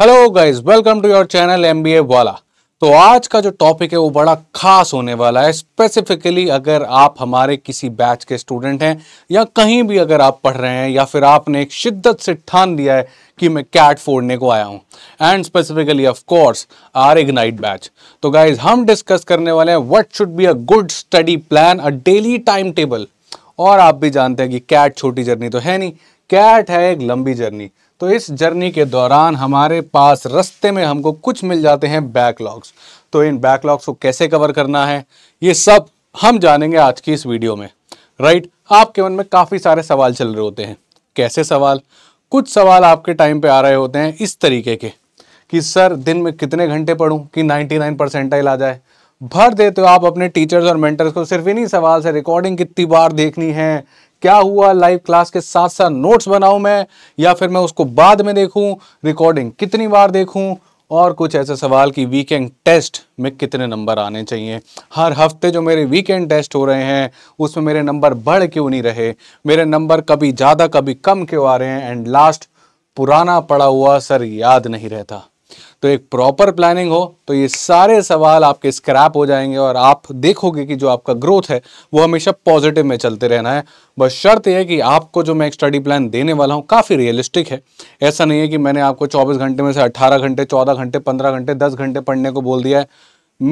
Hello guys welcome to your channel MBA वाला तो आज का जो टॉपिक है वो बड़ा खास होने वाला है स्पेसिफिकली अगर आप हमारे किसी बैच के स्टूडेंट हैं या कहीं भी अगर आप पढ़ रहे हैं या फिर आपने एक शिद्दत से ठान दिया है कि मैं कैट फोड़ने को आया हूँ and specifically of course our ignite batch तो गाइज हम डिस्कस करने वाले हैं what should be a good study plan a daily time table और आप भी जानते हैं कि कैट छोटी जर्नी तो है नहीं कैट है एक लंबी जर्नी तो इस जर्नी के दौरान हमारे पास रस्ते में हमको कुछ मिल जाते हैं बैकलॉग्स तो इन बैकलॉग्स को कैसे कवर करना है ये सब हम जानेंगे आज की इस वीडियो में राइट आपके मन में काफ़ी सारे सवाल चल रहे होते हैं कैसे सवाल कुछ सवाल आपके टाइम पे आ रहे होते हैं इस तरीके के कि सर दिन में कितने घंटे पढ़ूँ कि नाइन परसेंटाइल आ जाए भर देते हो आप अपने टीचर्स और मेंटर्स को सिर्फ इन्हीं सवाल से रिकॉर्डिंग कितनी बार देखनी है क्या हुआ लाइव क्लास के साथ साथ नोट्स बनाऊं मैं या फिर मैं उसको बाद में देखूं रिकॉर्डिंग कितनी बार देखूं और कुछ ऐसे सवाल कि वीकेंड टेस्ट में कितने नंबर आने चाहिए हर हफ्ते जो मेरे वीकेंड टेस्ट हो रहे हैं उसमें मेरे नंबर बढ़ क्यों नहीं रहे मेरे नंबर कभी ज़्यादा कभी कम क्यों आ रहे हैं एंड लास्ट पुराना पड़ा हुआ सर याद नहीं रहता तो एक प्रॉपर प्लानिंग हो तो ये सारे सवाल आपके स्क्रैप हो जाएंगे और आप देखोगे कि जो आपका ग्रोथ है वो हमेशा पॉजिटिव में चलते रहना है बस शर्त यह है कि आपको जो मैं एक स्टडी प्लान देने वाला हूँ काफ़ी रियलिस्टिक है ऐसा नहीं है कि मैंने आपको चौबीस घंटे में से अट्ठारह घंटे चौदह घंटे पंद्रह घंटे दस घंटे पढ़ने को बोल दिया है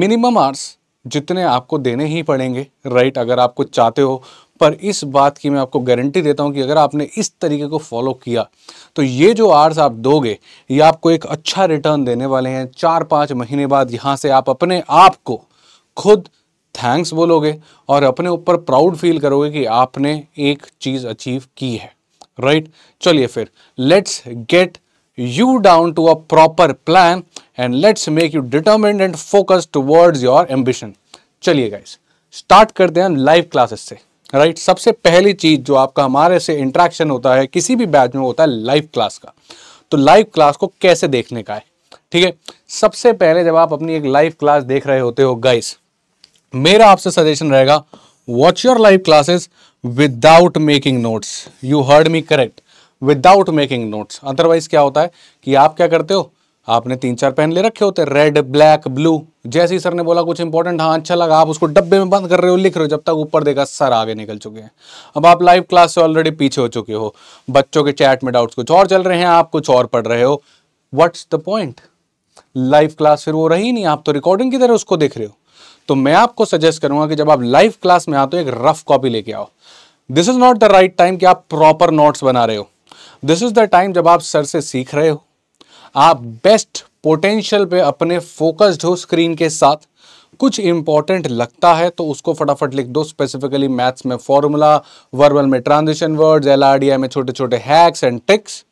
मिनिमम आर्स जितने आपको देने ही पड़ेंगे राइट अगर आप कुछ चाहते हो पर इस बात की मैं आपको गारंटी देता हूं कि अगर आपने इस तरीके को फॉलो किया तो ये जो आर्स आप दोगे ये आपको एक अच्छा रिटर्न देने वाले हैं चार पाँच महीने बाद यहाँ से आप अपने आप को खुद थैंक्स बोलोगे और अपने ऊपर प्राउड फील करोगे कि आपने एक चीज़ अचीव की है राइट right? चलिए फिर let's get you down to a proper plan and let's make you determined and focused towards your ambition. चलिए guys, start करते हैं लाइव क्लासेस से राइट right? सबसे पहली चीज जो आपका हमारे से इंट्रैक्शन होता है किसी भी बैच में होता है लाइव क्लास का तो लाइव क्लास को कैसे देखने का है ठीक है सबसे पहले जब आप अपनी एक लाइव क्लास देख रहे होते हो गाइस मेरा आपसे सजेशन रहेगा watch your live classes without making notes you heard me correct without making notes otherwise क्या होता है कि आप क्या करते हो आपने तीन चार पेन ले रखे होते रेड ब्लैक ब्लू जैसे ही सर ने बोला कुछ इंपॉर्टेंट हाँ अच्छा लगा आप उसको डब्बे में बंद कर रहे हो लिख रहे हो जब तक ऊपर देखा सर आगे निकल चुके हैं अब आप लाइव क्लास से ऑलरेडी पीछे हो चुके हो बच्चों के चैट में डाउट्स कुछ और चल रहे हैं आप कुछ और पढ़ रहे हो what's the point live class फिर वो रही नहीं आप तो रिकॉर्डिंग की तरह उसको देख रहे हो तो मैं आपको सजेस्ट करूंगा कि जब आप लाइव क्लास में आते हो एक रफ कॉपी लेके आओ this is not the right time कि आप प्रॉपर नोट्स बना रहे हो दिस इज द टाइम जब आप सर से सीख रहे हो आप बेस्ट पोटेंशियल पे अपने फोकस्ड हो स्क्रीन के साथ कुछ इंपॉर्टेंट लगता है तो उसको फटाफट लिख दो स्पेसिफिकली मैथ्स में फॉर्मूला वर्बल में ट्रांजिशन वर्ड्स एल में छोटे छोटे हैक्स एंड टिक्स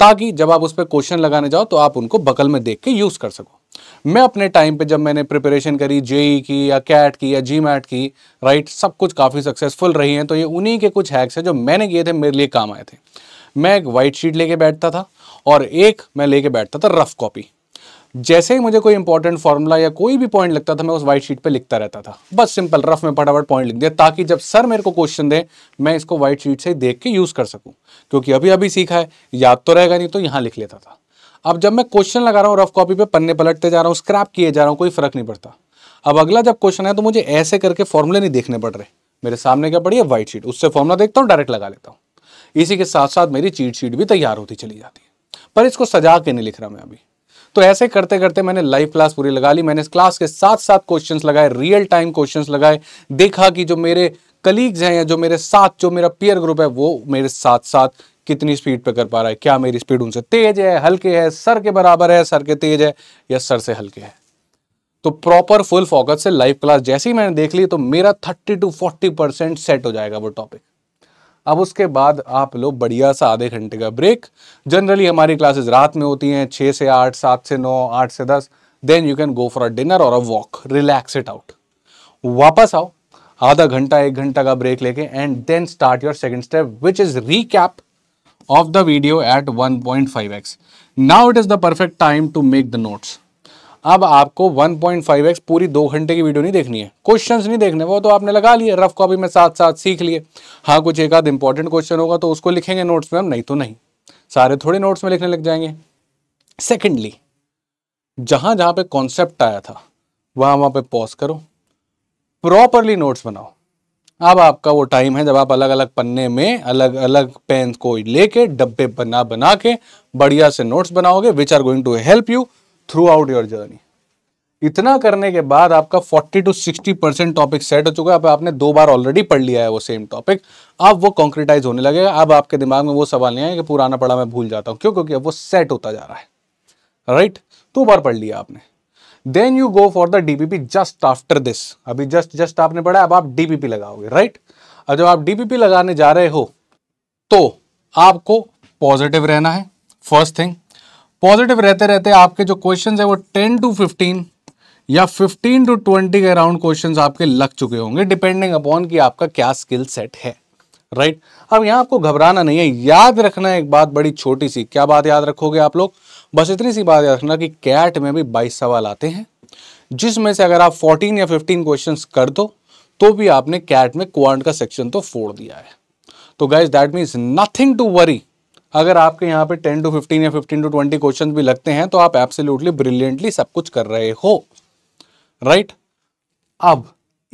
ताकि जब आप उस पर क्वेश्चन लगाने जाओ तो आप उनको बकल में देख के यूज़ कर सको मैं अपने टाइम पे जब मैंने प्रिपरेशन करी जेई e की या कैट की या जी मैट की राइट सब कुछ काफ़ी सक्सेसफुल रही हैं तो ये उन्हीं के कुछ हैक्स हैं जो मैंने किए थे मेरे लिए काम आए थे मैं एक वाइट शीट लेके बैठता था और एक मैं लेके बैठता था रफ कॉपी जैसे ही मुझे कोई इंपॉर्टेंट फॉर्मूला या कोई भी पॉइंट लगता था मैं उस व्हाइट शीट पे लिखता रहता था बस सिंपल रफ में फटाफट पॉइंट लिख दिया ताकि जब सर मेरे को क्वेश्चन दे मैं इसको व्हाइट शीट से देख के यूज़ कर सकूँ क्योंकि अभी अभी सीखा है याद तो रहेगा नहीं तो यहाँ लिख लेता था अब जब मैं क्वेश्चन लगा रहा हूँ रफ कॉपी पे पन्ने पलटते जा रहा हूँ स्क्रैप किए जा रहा हूँ कोई फर्क नहीं पड़ता अब अगला जब क्वेश्चन है तो मुझे ऐसे करके फॉर्मूले नहीं देखने पड़ रहे मेरे सामने क्या पड़ी है वाइट शीट उससे फॉर्मूला देखता हूँ डायरेक्ट लगा लेता हूँ इसी के साथ साथ मेरी चीट शीट भी तैयार होती चली जाती है पर इसको सजा के नहीं लिख रहा मैं अभी तो ऐसे करते करते मैंने लाइव क्लास पूरी लगा ली मैंने इस क्लास के साथ साथ क्वेश्चंस लगाए रियल टाइम क्वेश्चंस लगाए देखा कि जो मेरे कलीग्स हैं या जो मेरे साथ जो मेरा पीयर ग्रुप है वो मेरे साथ साथ कितनी स्पीड पे कर पा रहा है क्या मेरी स्पीड उनसे तेज है हल्के है सर के बराबर है सर के तेज है या सर से हल्के है तो प्रॉपर फुल फोकस से लाइव क्लास जैसे ही मैंने देख ली तो मेरा thirty two forty percent set हो जाएगा वो टॉपिक अब उसके बाद आप लो बढ़िया सा आधे घंटे का ब्रेक जनरली हमारी क्लासेस रात में होती हैं छः से आठ सात से नौ आठ से दस then you can go for a dinner और a walk relax it out वापस आओ आधा घंटा एक घंटा का ब्रेक लेके and then start your second step which is recap of the video at one now it is the perfect time to make the notes अब आपको 1.5x पूरी दो घंटे की वीडियो नहीं देखनी है क्वेश्चंस नहीं देखने वो तो आपने लगा लिए रफ कॉपी में साथ साथ सीख लिए हाँ कुछ एक आध इंपॉर्टेंट क्वेश्चन होगा तो उसको लिखेंगे नोट्स में हम नहीं तो नहीं सारे थोड़े नोट्स में लिखने लग जाएंगे सेकेंडली जहां जहां पे कॉन्सेप्ट आया था वहां वहां पर पॉज करो प्रॉपरली नोट्स बनाओ अब आपका वो टाइम है जब आप अलग अलग पन्ने में अलग अलग पेन को लेके डब्बे बना बना के बढ़िया से नोट्स बनाओगे which are going to help you throughout your journey इतना करने के बाद आपका 40 टू 60 परसेंट टॉपिक सेट हो चुका है अब आपने दो बार ऑलरेडी पढ़ लिया है वो सेम टॉपिक अब वो कॉन्क्रीटाइज होने लगेगा अब आपके दिमाग में वो सवाल नहीं आएगा कि पुराना पढ़ा मैं भूल जाता हूँ क्यों क्योंकि अब वो सेट होता जा रहा है राइट right? दो बार पढ़ लिया आपने then you go for the DPP just after this अभी जस्ट जस्ट आपने पढ़ा अब आप डीपीपी लगाओगे राइट और जब आप डीपीपी लगाने जा रहे हो तो आपको पॉजिटिव रहना है फर्स्ट थिंग पॉजिटिव रहते रहते आपके जो क्वेश्चन है वो टेन टू फिफ्टीन या 15 टू 20 के अराउंड क्वेश्चन आपके लग चुके होंगे डिपेंडिंग अपॉन कि आपका क्या स्किल सेट है राइट right? अब यहां आपको घबराना नहीं है याद रखना एक बात बड़ी छोटी सी क्या बात याद रखोगे आप लोग बस इतनी सी बात याद रखना कि कैट में भी 22 सवाल आते हैं जिसमें से अगर आप 14 या 15 क्वेश्चन कर दो तो भी आपने कैट में क्वांट का सेक्शन तो फोड़ दिया है तो guys that means nothing to worry अगर आपके यहाँ पे 10 टू 15 या 15 टू 20 क्वेश्चन भी लगते हैं तो आप एब्सोल्युटली ब्रिलियंटली सब कुछ कर रहे हो राइट अब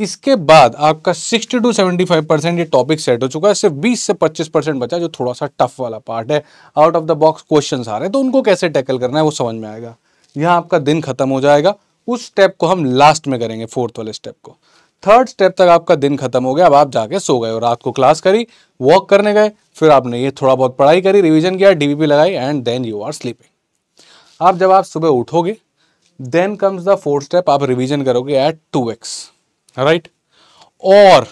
इसके बाद आपका 60 टू 75 परसेंट ये टॉपिक सेट हो चुका है सिर्फ 20 से 25 परसेंट बचा जो थोड़ा सा टफ वाला पार्ट है out of the box question आ रहे हैं तो उनको कैसे टैकल करना है वो समझ में आएगा यहाँ आपका दिन खत्म हो जाएगा उस स्टेप को हम लास्ट में करेंगे फोर्थ वाले स्टेप को थर्ड स्टेप तक आपका दिन खत्म हो गया अब आप जाके सो गए रात को क्लास करी वॉक करने गए फिर आपने ये थोड़ा बहुत पढ़ाई करी रिविजन किया डीवीपी लगाई and then you are sleeping आप जब आप सुबह उठोगे then comes the fourth step आप रिविजन करोगे एट टू राइट और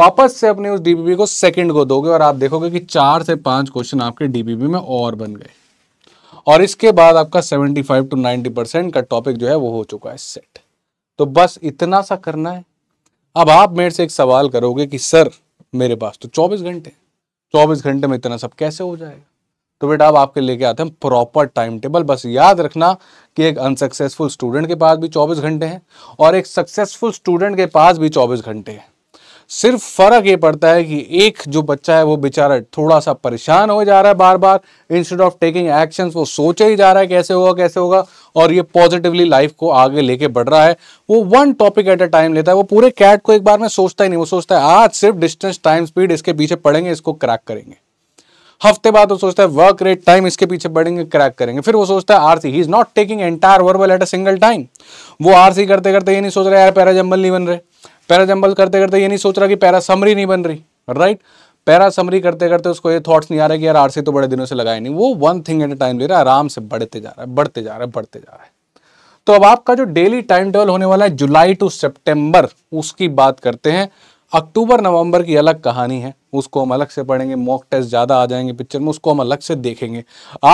वापस से अपने उस डीबीबी को सेकंड को दोगे और आप देखोगे कि चार से पांच क्वेश्चन आपके डीबीबी में और बन गए और इसके बाद आपका 75 टू 90 परसेंट का टॉपिक जो है वो हो चुका है सेट तो बस इतना सा करना है अब आप मेरे से एक सवाल करोगे कि सर मेरे पास तो 24 घंटे 24 घंटे में इतना सब कैसे हो जाएगा तो बेटा अब आपके लेके आते हैं प्रॉपर टाइम टेबल बस याद रखना कि एक अनसक्सेसफुल स्टूडेंट के पास भी 24 घंटे हैं और एक सक्सेसफुल स्टूडेंट के पास भी 24 घंटे हैं सिर्फ फर्क ये पड़ता है कि एक जो बच्चा है वो बेचारा थोड़ा सा परेशान हो जा रहा है बार बार इंस्टेड ऑफ टेकिंग एक्शन वो सोचे ही जा रहा है कैसे होगा कैसे होगा और ये पॉजिटिवली लाइफ को आगे लेके बढ़ रहा है वो one topic at a time लेता है वो पूरे कैट को एक बार में सोचता ही नहीं वो सोचता है आज सिर्फ डिस्टेंस टाइम स्पीड इसके पीछे पड़ेंगे इसको क्रैक करेंगे हफ्ते बाद वो सोचता है वर्क रेट टाइम इसके पीछे बढ़ेंगे क्रैक करेंगे फिर वो सोचता है आरसी ही is not taking entire verbal at a single time वो आरसी करते करते ये नहीं सोच रहा यार पैरा जम्बल नहीं बन रहे पैरा जंबल करते करते ये नहीं सोच रहा कि पैरा समरी नहीं बन रही राइट पैरा समरी करते करते उसको ये थॉट्स नहीं आ रहे कि यार आरसी तो बड़े दिनों से लगाए नहीं वो one thing at a time ले रहा है आराम से बढ़ते जा रहा है बढ़ते जा रहा है बढ़ते जा रहा है तो अब आपका जो डेली टाइम टेबल होने वाला है जुलाई टू सेप्टेम्बर उसकी बात करते हैं अक्टूबर नवंबर की अलग कहानी है उसको हम अलग से पढ़ेंगे मॉक टेस्ट ज़्यादा आ जाएंगे पिक्चर में उसको हम अलग से देखेंगे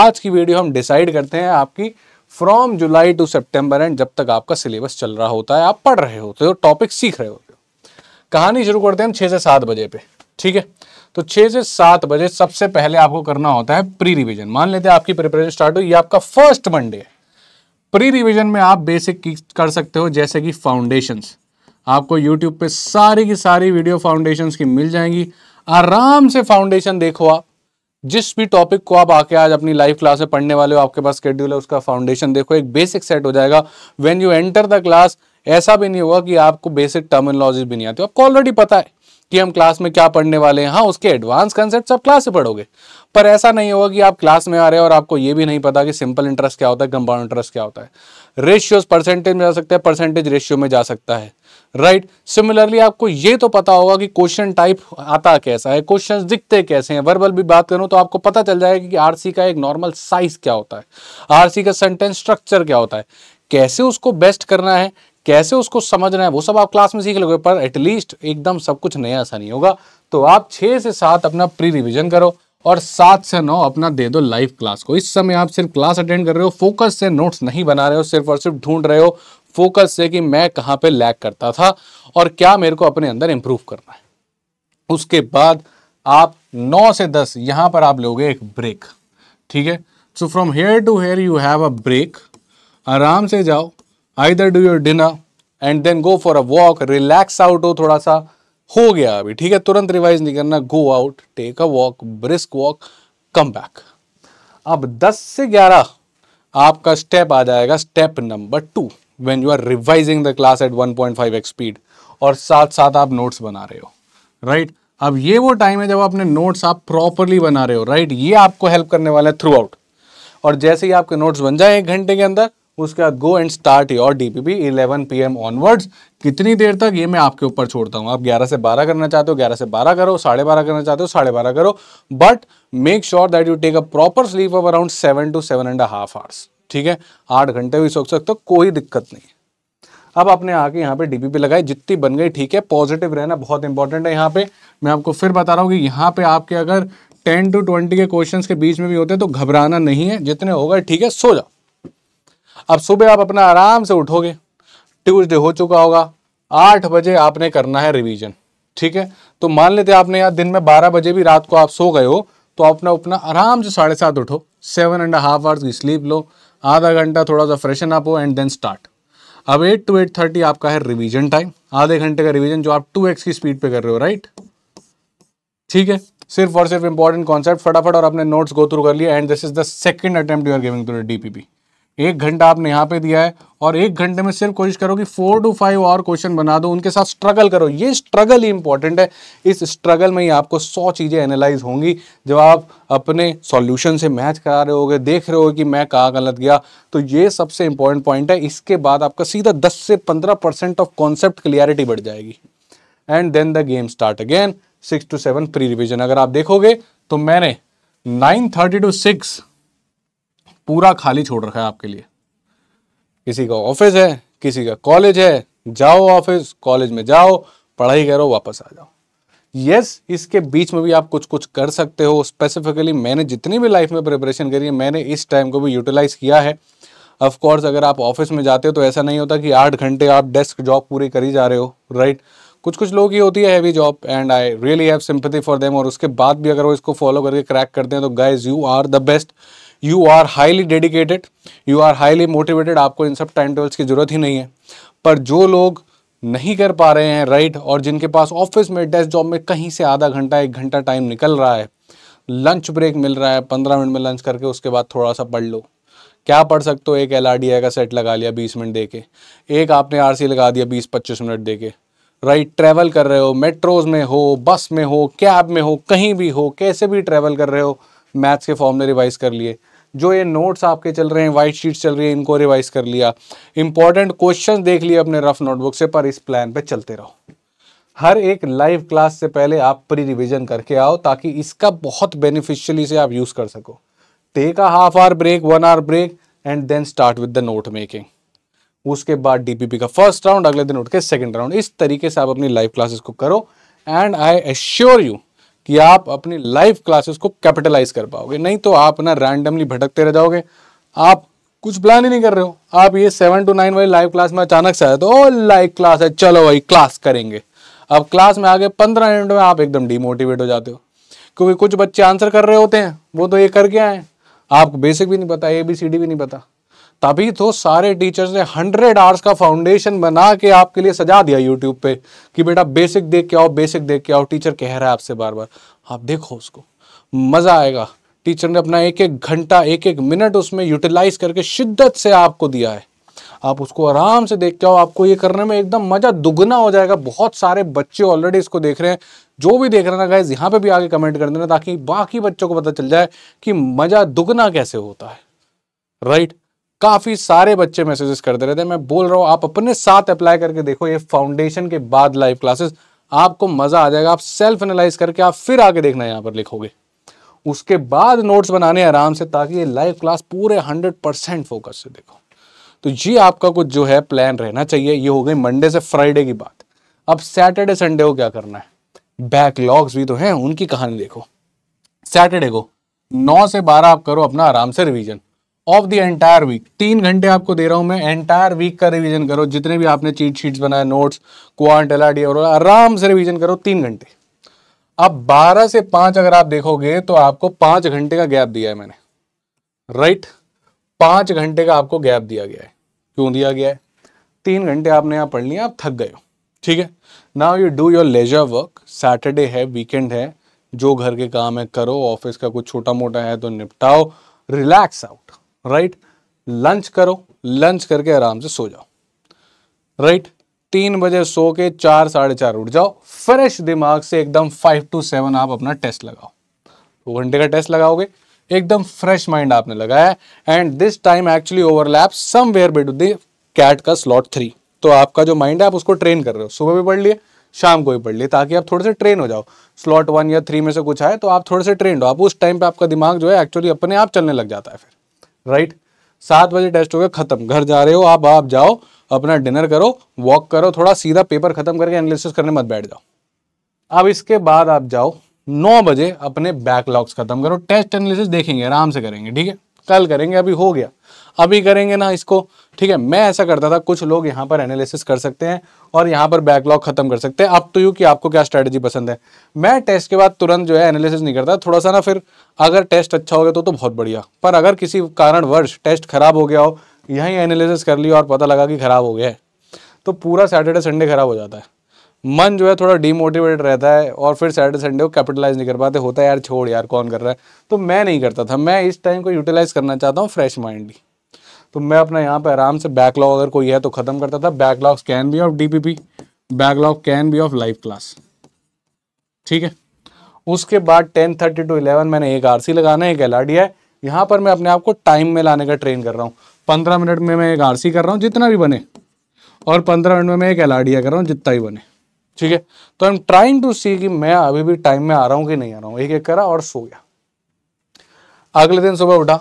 आज की वीडियो हम डिसाइड करते हैं आपकी from July to September and जब तक आपका सिलेबस चल रहा होता है आप पढ़ रहे होते हो टॉपिक सीख रहे होते हो कहानी शुरू करते हैं हम छः से सात बजे पे ठीक है तो छः से सात बजे सबसे पहले आपको करना होता है प्री रिविजन मान लेते हैं आपकी प्रिपरेशन स्टार्ट हुई आपका फर्स्ट मंडे है प्री रिविजन में आप बेसिक कर सकते हो जैसे कि फाउंडेशंस आपको यूट्यूब पे सारी की सारी वीडियो फाउंडेशंस की मिल जाएंगी आराम से फाउंडेशन देखो आप जिस भी टॉपिक को आप आके आज अपनी लाइव क्लास में पढ़ने वाले हो आपके पास स्केड्यूल है उसका फाउंडेशन देखो एक बेसिक सेट हो जाएगा when you enter the class ऐसा भी नहीं होगा कि आपको बेसिक टर्मिनोलॉजी भी नहीं आती आपको ऑलरेडी पता है कि हम क्लास में क्या पढ़ने वाले हैं हाँ उसके एडवांस कंसेप्ट आप क्लास से पढ़ोगे पर ऐसा नहीं होगा कि आप क्लास में आ रहे हैं और आपको ये भी नहीं पता कि सिंपल इंटरेस्ट क्या होता है कंपाउंड इंटरेस्ट क्या होता है रेशियोज परसेंटेज में जा सकता है परसेंटेज रेशियो में जा सकता है राइट right? सिमिलरली आपको ये तो पता होगा कि क्वेश्चन टाइप आता कैसा है क्वेश्चंस दिखते कैसे हैं वर्बल भी बात करूं तो आपको पता चल जाएगा कि आरसी का एक नॉर्मल साइज क्या होता है आरसी का सेंटेंस स्ट्रक्चर क्या होता है कैसे उसको बेस्ट करना है कैसे उसको समझना है वो सब आप क्लास में सीख लोगे पर एटलीस्ट एकदम सब कुछ नया ऐसा नहीं होगा तो आप छः से सात अपना प्री रिविजन करो और सात से नौ अपना दे दो लाइव क्लास को इस समय आप सिर्फ क्लास अटेंड कर रहे हो फोकस से नोट्स नहीं बना रहे हो सिर्फ और सिर्फ ढूंढ रहे हो फोकस से कि मैं कहाँ पे लैग करता था और क्या मेरे को अपने अंदर इंप्रूव करना है उसके बाद आप नौ से दस यहां पर आप लोगे एक ब्रेक ठीक है so from here to here you have a break आराम से जाओ either do your dinner and then go for a walk relax out हो थोड़ा सा हो गया अभी ठीक है तुरंत रिवाइज नहीं करना go out take a walk brisk walk come back अब 10 से 11 आपका स्टेप आ जाएगा step number two when you are revising the class at point speed और साथ साथ आप नोट्स बना रहे हो राइट right? अब ये वो टाइम है जब अपने नोट्स आप प्रॉपरली बना रहे हो राइट right? ये आपको हेल्प करने वाला है थ्रू आउट और जैसे ही आपके नोट्स बन जाए एक घंटे के अंदर उसके बाद go and start your DPP 11 PM onwards कितनी देर तक ये मैं आपके ऊपर छोड़ता हूँ आप 11 से 12 करना चाहते हो 11 से 12 करो साढ़े बारह करना चाहते हो साढ़े बारह करो but make sure that you take a proper sleep of around seven to seven and half hours ठीक है आठ घंटे भी सोच सकते हो कोई दिक्कत नहीं अब आपने आके यहाँ पे डीपीपी लगाई जितनी बन गई ठीक है पॉजिटिव रहना बहुत इंपॉर्टेंट है यहाँ पे मैं आपको फिर बता रहा हूँ कि यहाँ पे आपके अगर टेन टू ट्वेंटी के क्वेश्चंस के बीच में भी होते हैं तो घबराना नहीं है जितने होगा ठीक है सो जाओ अब सुबह आप अपना आराम से उठोगे ट्यूजडे हो चुका होगा आठ बजे आपने करना है रिवीजन ठीक है तो मान लेते आपने यार दिन में बारह बजे भी रात को आप सो गए हो तो अपना अपना आराम से साढ़े सात उठो सेवन एंड हाफ आवर्स की स्लीप लो आधा घंटा थोड़ा सा फ्रेशन अप हो एंड देन स्टार्ट अब एट टू एट थर्टी आपका है रिवीजन टाइम आधे घंटे का रिवीजन जो आप टू एक्स की स्पीड पे कर रहे हो राइट ठीक है सिर्फ और सिर्फ इंपॉर्टेंट कॉन्सेप्ट फटाफट और अपने नोट्स गो थ्रू कर लिए and this is the second attempt you are giving to DPP एक घंटा आपने यहाँ पे दिया है और एक घंटे में सिर्फ कोशिश करो कि फोर टू फाइव और क्वेश्चन बना दो उनके साथ स्ट्रगल करो ये स्ट्रगल ही इंपॉर्टेंट है इस स्ट्रगल में ही आपको सौ चीज़ें एनालाइज होंगी जब आप अपने सॉल्यूशन से मैच करा रहे होगे देख रहे हो कि मैं कहाँ गलत गया तो ये सबसे इंपॉर्टेंट पॉइंट है इसके बाद आपका सीधा दस से पंद्रह परसेंट ऑफ कॉन्सेप्ट क्लियरिटी बढ़ जाएगी and then the game start again six to seven pre revision अगर आप देखोगे तो मैंने नाइन थर्टी टू सिक्स पूरा खाली छोड़ रखा है आपके लिए किसी का ऑफिस है किसी का कॉलेज है जाओ ऑफिस कॉलेज में जाओ पढ़ाई करो वापस आ जाओ यस yes, इसके बीच में भी आप कुछ कुछ कर सकते हो स्पेसिफिकली मैंने जितनी भी लाइफ में प्रिपरेशन करी है मैंने इस टाइम को भी यूटिलाइज किया है ऑफ कोर्स अगर आप ऑफिस में जाते हो तो ऐसा नहीं होता कि आठ घंटे आप डेस्क जॉब पूरी करी जा रहे हो राइट right? कुछ कुछ लोग ही होती है heavy job and I really have sympathy for them और उसके बाद भी अगर वो इसको फॉलो करके क्रैक करते हैं तो guys you are the best you are highly dedicated you are highly motivated आपको इन सब टाइम टेबल्स की ज़रूरत ही नहीं है पर जो लोग नहीं कर पा रहे हैं राइट और जिनके पास ऑफिस में डेस्क जॉब में कहीं से आधा घंटा एक घंटा टाइम निकल रहा है लंच ब्रेक मिल रहा है पंद्रह मिनट में लंच करके उसके बाद थोड़ा सा पढ़ लो क्या पढ़ सकते हो एक एल का सेट लगा लिया बीस मिनट दे के एक आपने आर लगा दिया बीस पच्चीस मिनट दे के राइट ट्रैवल कर रहे हो मेट्रोज में हो बस में हो कैब में हो कहीं भी हो कैसे भी ट्रैवल कर रहे हो मैथ्स के फॉर्मूले रिवाइज कर लिए जो ये नोट्स आपके चल रहे हैं वाइट शीट्स चल रही है इनको रिवाइज कर लिया इंपॉर्टेंट क्वेश्चन देख लिए अपने रफ नोटबुक से पर इस प्लान पे चलते रहो हर एक लाइव क्लास से पहले आप प्री रिविजन करके आओ ताकि इसका बहुत बेनिफिशियली से आप यूज़ कर सको take a half hour break one hour break and then start with the note making उसके बाद डीपीपी का फर्स्ट राउंड अगले दिन उठ के सेकेंड राउंड इस तरीके से आप अपनी लाइव क्लासेस को करो एंड आई एश्योर यू कि आप अपनी लाइव क्लासेस को कैपिटलाइज कर पाओगे नहीं तो आप ना रैंडमली भटकते रह जाओगे आप कुछ प्लान ही नहीं कर रहे हो आप ये सेवन टू नाइन वाली लाइव क्लास में अचानक से आए तो लाइव क्लास है चलो भाई क्लास करेंगे अब क्लास में आगे पंद्रह मिनट में आप एकदम डिमोटिवेट हो जाते हो क्योंकि कुछ बच्चे आंसर कर रहे होते हैं वो तो ये करके आए आपको बेसिक भी नहीं पता ए बी सी डी भी नहीं पता तभी तो सारे टीचर्स ने हंड्रेड आवर्स का फाउंडेशन बना के आपके लिए सजा दिया यूट्यूब पे कि बेटा बेसिक देख के आओ बेसिक देख के आओ टीचर कह रहा है आपसे बार बार आप देखो उसको मज़ा आएगा टीचर ने अपना एक एक घंटा एक एक मिनट उसमें यूटिलाइज करके शिद्दत से आपको दिया है आप उसको आराम से देख के आओ आपको ये करने में एकदम मज़ा दुगना हो जाएगा बहुत सारे बच्चे ऑलरेडी इसको देख रहे हैं जो भी देख रहे हैं ना गाइज यहाँ पे भी आगे कमेंट कर देना ताकि बाकी बच्चों को पता चल जाए कि मज़ा दुगना कैसे होता है राइट right? काफ़ी सारे बच्चे मैसेजेस करते रहते हैं मैं बोल रहा हूँ आप अपने साथ अप्लाई करके देखो ये फाउंडेशन के बाद लाइव क्लासेस आपको मज़ा आ जाएगा आप सेल्फ एनालाइज करके आप फिर आगे देखना यहाँ पर लिखोगे उसके बाद नोट्स बनाने आराम से ताकि ये लाइव क्लास पूरे हंड्रेड परसेंट फोकस से देखो तो ये आपका कुछ जो है प्लान रहना चाहिए ये हो गई मंडे से फ्राइडे की बात अब सैटरडे संडे को क्या करना है बैकलॉग्स भी तो हैं उनकी कहानी देखो सैटरडे को नौ से बारह आप करो अपना आराम से revision of the entire week तीन घंटे आपको दे रहा हूं मैं एंटायर वीक का रिवीजन करो जितने भी आपने चीट शीट्स बनाए नोट्स क्वांट एल और आराम से रिवीजन करो तीन घंटे अब 12 से 5 अगर आप देखोगे तो आपको पाँच घंटे का गैप दिया है मैंने राइट पाँच घंटे का आपको गैप दिया गया है क्यों दिया गया है तीन घंटे आपने यहाँ पढ़ लिया आप थक गए हो ठीक है now you do your leisure work Saturday है वीकेंड है जो घर के काम है करो ऑफिस का कुछ छोटा मोटा है तो निपटाओ रिलैक्स आउट राइट लंच करो लंच करके आराम से सो जाओ राइट तीन बजे सो के चार साढ़े चार उठ जाओ फ्रेश दिमाग से एकदम फाइव टू सेवन आप अपना टेस्ट लगाओ दो घंटे का टेस्ट लगाओगे एकदम फ्रेश माइंड आपने लगाया and this time actually overlap somewhere bit the CAT का स्लॉट थ्री तो आपका जो माइंड है आप उसको ट्रेन कर रहे हो सुबह भी पढ़ लिए शाम को भी पढ़ लिए ताकि आप थोड़े से ट्रेन हो जाओ स्लॉट वन या थ्री में से कुछ आए तो आप थोड़े से ट्रेन हो आप उस टाइम पे आपका दिमाग जो है एक्चुअली अपने आप चलने लग जाता है फिर राइट सात बजे टेस्ट हो गया खत्म घर जा रहे हो आप आप जाओ अपना डिनर करो वॉक करो थोड़ा सीधा पेपर खत्म करके एनालिसिस करने मत बैठ जाओ अब इसके बाद आप जाओ नौ बजे अपने बैकलॉग्स खत्म करो टेस्ट एनालिसिस देखेंगे आराम से करेंगे ठीक है कल करेंगे अभी हो गया अभी करेंगे ना इसको ठीक है मैं ऐसा करता था कुछ लोग यहाँ पर एनालिसिस कर सकते हैं और यहाँ पर बैकलॉग खत्म कर सकते हैं अब तो यू कि आपको क्या स्ट्रैटेजी पसंद है मैं टेस्ट के बाद तुरंत जो है एनालिसिस नहीं करता थोड़ा सा ना फिर अगर टेस्ट अच्छा हो गया तो तो बहुत बढ़िया पर अगर किसी कारणवर्ष टेस्ट खराब हो गया हो यहीं एनालिसिस कर लिया और पता लगा कि खराब हो गया है तो पूरा सैटरडे संडे खराब हो जाता है मन जो है थोड़ा डीमोटिवेटेड रहता है और फिर सैटरडे संडे को कैपिटलाइज नहीं कर पाते होता है यार छोड़ यार कौन कर रहा है तो मैं नहीं करता था मैं इस टाइम को यूटिलाइज करना चाहता हूँ फ्रेश माइंडली तो मैं अपना यहाँ पर आराम से बैकलॉग अगर कोई है तो ख़त्म करता था backlog can be of P backlog can be of live class ठीक है उसके बाद टेन थर्टी टू इलेवन मैंने एक आर लगाना है एक एल है यहाँ पर मैं अपने आप को टाइम में लाने का ट्रेन कर रहा हूँ पंद्रह मिनट में मैं एक आर कर रहा हूँ जितना भी बने और पंद्रह मिनट में मैं एक एल कर रहा हूँ जितना ही बने ठीक है तो I am trying to see कि मैं अभी भी टाइम में आ रहा हूँ कि नहीं आ रहा हूँ एक एक करा और सो गया अगले दिन सुबह उठा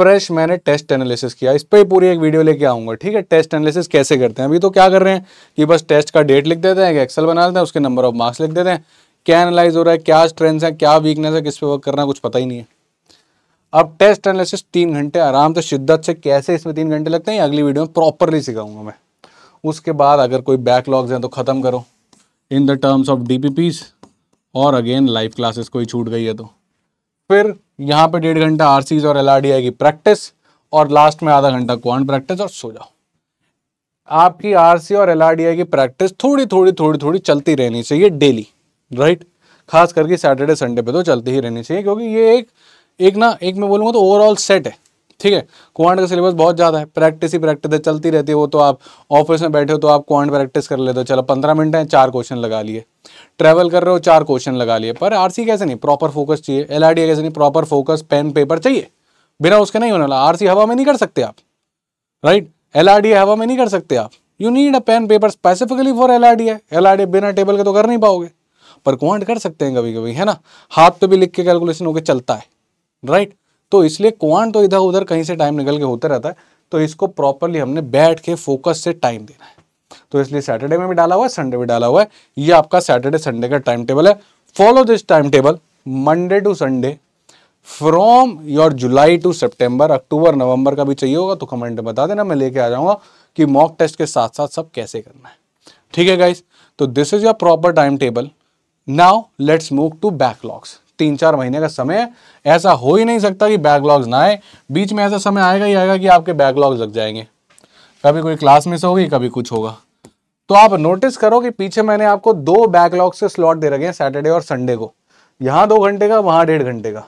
फ्रेश मैंने टेस्ट एनालिसिस किया इस पर पूरी एक वीडियो लेके आऊँगा ठीक है टेस्ट एनालिसिस कैसे करते हैं अभी तो क्या कर रहे हैं कि बस टेस्ट का डेट लिख देते हैं एक्सेल बना लेते हैं उसके नंबर ऑफ मार्क्स लिख देते हैं क्या एनालाइज हो रहा है क्या स्ट्रेंथ है क्या वीकनेस है किस पे वर्क करना कुछ पता ही नहीं है अब टेस्ट एनालिसिस तीन घंटे आराम से शिद्दत से कैसे इसमें तीन घंटे लगते हैं अगली वीडियो में प्रॉपरली सिखाऊंगा मैं उसके बाद अगर कोई बैकलॉग्स हैं तो ख़त्म करो in the terms of D और अगेन लाइव क्लासेस कोई छूट गई है तो फिर यहाँ पे डेढ़ घंटा आर और एल की प्रैक्टिस और लास्ट में आधा घंटा क्वांट प्रैक्टिस और सो जाओ आपकी आर और एल की प्रैक्टिस थोड़ी थोड़ी थोड़ी थोड़ी चलती रहनी चाहिए डेली राइट खास करके सैटरडे संडे पे तो चलती ही रहनी चाहिए क्योंकि ये एक एक ना एक मैं बोलूँगा तो ओवरऑल सेट है ठीक है क्वांट का सिलेबस बहुत ज़्यादा है प्रैक्टिस ही प्रैक्टिस है चलती रहती है वो तो आप ऑफिस में बैठे हो तो आप क्वांट प्रैक्टिस कर लेते हो चलो पंद्रह मिनट हैं चार क्वेश्चन लगा लिए ट्रैवल कर रहे हो चार क्वेश्चन लगा लिए पर आरसी कैसे नहीं प्रॉपर फोकस चाहिए एल कैसे नहीं प्रॉपर फोकस पेन पेपर चाहिए बिना उसके नहीं होने वाला आरसी हवा में नहीं कर सकते आप राइट एल हवा में नहीं कर सकते आप you need a pen paper specifically for L R बिना टेबल के तो कर नहीं पाओगे पर क्वांट कर सकते हैं कभी कभी है ना हाथ पे भी लिख के कैलकुलेशन होकर चलता है राइट तो इसलिए क्वांट तो इधर उधर कहीं से टाइम निकल के होते रहता है तो इसको प्रॉपरली हमने बैठ के फोकस से टाइम देना है तो इसलिए सैटरडे में भी डाला हुआ है संडे भी डाला हुआ है ये आपका सैटरडे संडे का टाइम टेबल है follow this time table Monday to Sunday from your July to September October November का भी चाहिए होगा तो कमेंट बता देना मैं लेके आ जाऊंगा कि मॉक टेस्ट के साथ साथ सब कैसे करना है ठीक है गाइस तो this is your proper time table now let's move to backlogs तीन चार महीने का समय ऐसा हो ही नहीं सकता कि बैकलॉग्स ना आए बीच में ऐसा समय आएगा ही आएगा कि आपके बैकलॉग्स लग जाएंगे कभी कोई क्लास मिस होगी कभी कुछ होगा तो आप नोटिस करो कि पीछे मैंने आपको दो बैकलॉग से स्लॉट दे रखे हैं सैटरडे और संडे को यहाँ दो घंटे का वहाँ डेढ़ घंटे का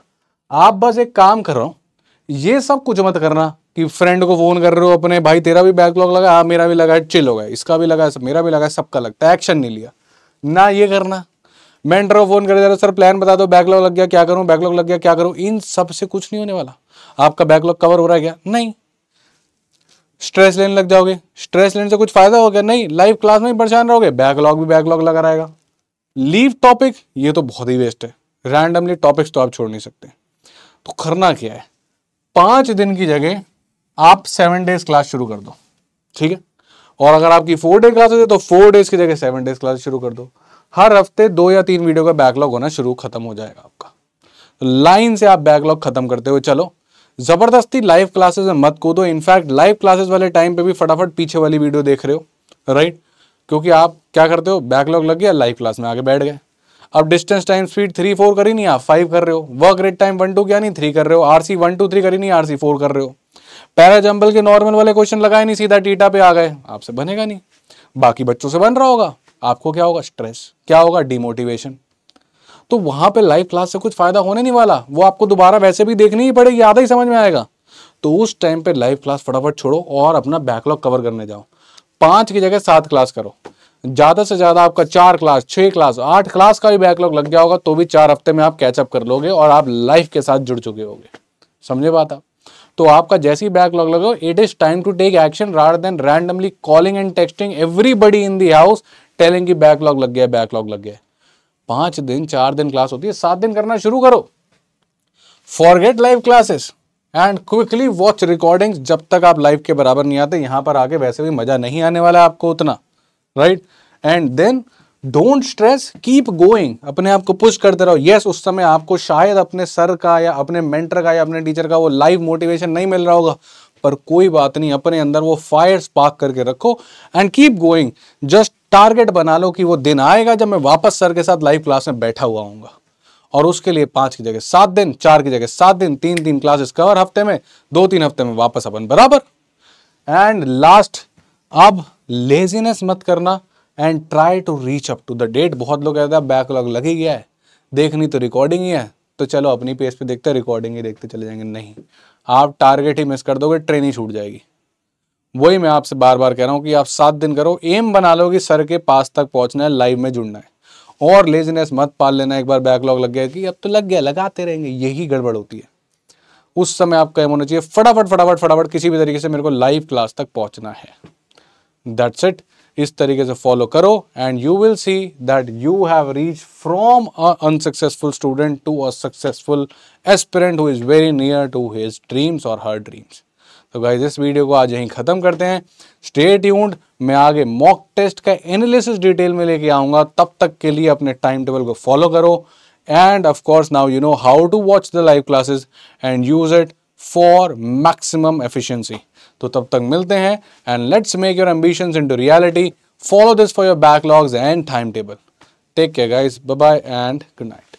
आप बस एक काम करो ये सब कुछ मत करना कि फ्रेंड को फ़ोन कर रहे हो अपने भाई तेरा भी बैकलॉग लगा हाँ मेरा भी लगा है चिल हो गया इसका भी लगा है सब मेरा भी लगा है सबका लगता है एक्शन नहीं लिया ना ये करना मैं डरो फोन कर दे रहे सर प्लान बता दो बैकलॉग लग गया क्या करूँ बैकलॉग लग गया क्या करूँ इन सब से कुछ नहीं होने वाला आपका बैकलॉग कवर हो रहा है क्या नहीं स्ट्रेस लेने लग जाओगे स्ट्रेस लेने से कुछ फायदा हो गया नहीं लाइव क्लास में परेशान रहोगे बैकलॉग भी बैकलॉग लगा रहेगा लीव टॉपिक ये तो बहुत ही वेस्ट है रैंडमली टॉपिक्स तो आप छोड़ नहीं सकते तो करना क्या है पांच दिन की जगह आप सेवन डेज क्लास शुरू कर दो ठीक है और अगर आपकी फोर डे हो है तो फोर डेज की जगह सेवन डेज क्लास शुरू कर दो हर हफ्ते दो या तीन वीडियो का बैकलॉग होना शुरू खत्म हो जाएगा आपका लाइन से आप बैकलॉग खत्म करते हो चलो ज़बरदस्ती लाइव क्लासेस में मत कूदो इनफैक्ट लाइव क्लासेस वाले टाइम पे भी फटाफट पीछे वाली वीडियो देख रहे हो राइट क्योंकि आप क्या करते हो बैकलॉग लग गया लाइव क्लास में आगे बैठ गए अब distance time speed three four करी नहीं आप फाइव कर रहे हो work rate time one two क्या नहीं थ्री कर रहे हो R C one two three करी नहीं आर सी फोर कर रहे हो पैरा जम्बल के नॉर्मल वाले क्वेश्चन लगाए नहीं सीधा टीटा पे आ गए आपसे बनेगा नहीं बाकी बच्चों से बन रहा होगा आपको क्या होगा स्ट्रेस क्या होगा डिमोटिवेशन तो वहां पे लाइव क्लास से कुछ फ़ायदा होने नहीं वाला वो आपको दोबारा वैसे भी देखनी ही पड़ेगी आधा ही समझ में आएगा तो उस टाइम पे लाइव क्लास फटाफट छोड़ो और अपना बैकलॉग कवर करने जाओ पांच की जगह सात क्लास करो ज़्यादा से ज़्यादा आपका चार क्लास छह क्लास आठ क्लास का भी बैकलॉग लग गया होगा तो भी चार हफ्ते में आप कैचअप कर लोगे और आप लाइफ के साथ जुड़ चुके होंगे समझे बात आप तो आपका जैसे ही बैकलॉग लगे it is time to take action rather than randomly calling and texting everybody in the house telling की बैकलॉग लग गया बैकलॉग लग गया पांच दिन चार दिन क्लास होती है सात दिन करना शुरू करो forget live classes and quickly watch recording जब तक आप लाइव के बराबर नहीं आते यहां पर आके वैसे भी मज़ा नहीं आने वाला आपको उतना right and then don't stress keep going अपने आप को पुश करते रहो यस yes, उस समय आपको शायद अपने सर का या अपने मेंटर का या अपने टीचर का वो लाइव मोटिवेशन नहीं मिल रहा होगा पर कोई बात नहीं अपने अंदर वो फायर स्पार्क करके रखो and keep going just target बना लो कि वो दिन आएगा जब मैं वापस सर के साथ लाइव क्लास में बैठा हुआ हूँ और उसके लिए पांच की जगह सात दिन चार की जगह सात दिन तीन दिन क्लासेस कवर हफ्ते में दो तीन हफ्ते में वापस अपन बराबर एंड लास्ट अब लेजीनेस मत करना and try to reach up to the date बहुत लोग कहते हैं बैकलॉग लग ही गया है देखनी तो रिकॉर्डिंग ही है तो चलो अपनी पेज पे देखते हैं रिकॉर्डिंग ही देखते चले जाएंगे नहीं आप टारगेट ही मिस कर दोगे ट्रेन ही छूट जाएगी वही मैं आपसे बार बार कह रहा हूँ कि आप सात दिन करो एम बना लो कि सर के पास तक पहुँचना है लाइव में जुड़ना है और लेजनेस मत पाल लेना एक बार बैकलॉग लग गया कि अब तो लग गया लगाते रहेंगे यही गड़बड़ होती है उस समय आपका एम होना चाहिए फटाफट फटाफट फटाफट किसी भी तरीके से मेरे को लाइव क्लास तक पहुंचना है दैट्स इट इस तरीके से फॉलो करो and you will see that you have reach from a unsuccessful student to a successful aspirant who is very near to his dreams और हर ड्रीम्स तो गाइज इस वीडियो को आज यहीं ख़त्म करते हैं स्टे ट्यून्ड मैं आगे मॉक टेस्ट का एनालिसिस डिटेल में लेके आऊँगा तब तक के लिए अपने टाइम टेबल को फॉलो करो and of course now you know how to watch the live classes and use it for maximum efficiency तो तब तक मिलते हैं and let's make your ambition into reality follow this for your backlogs and time table take care guys bye bye and good night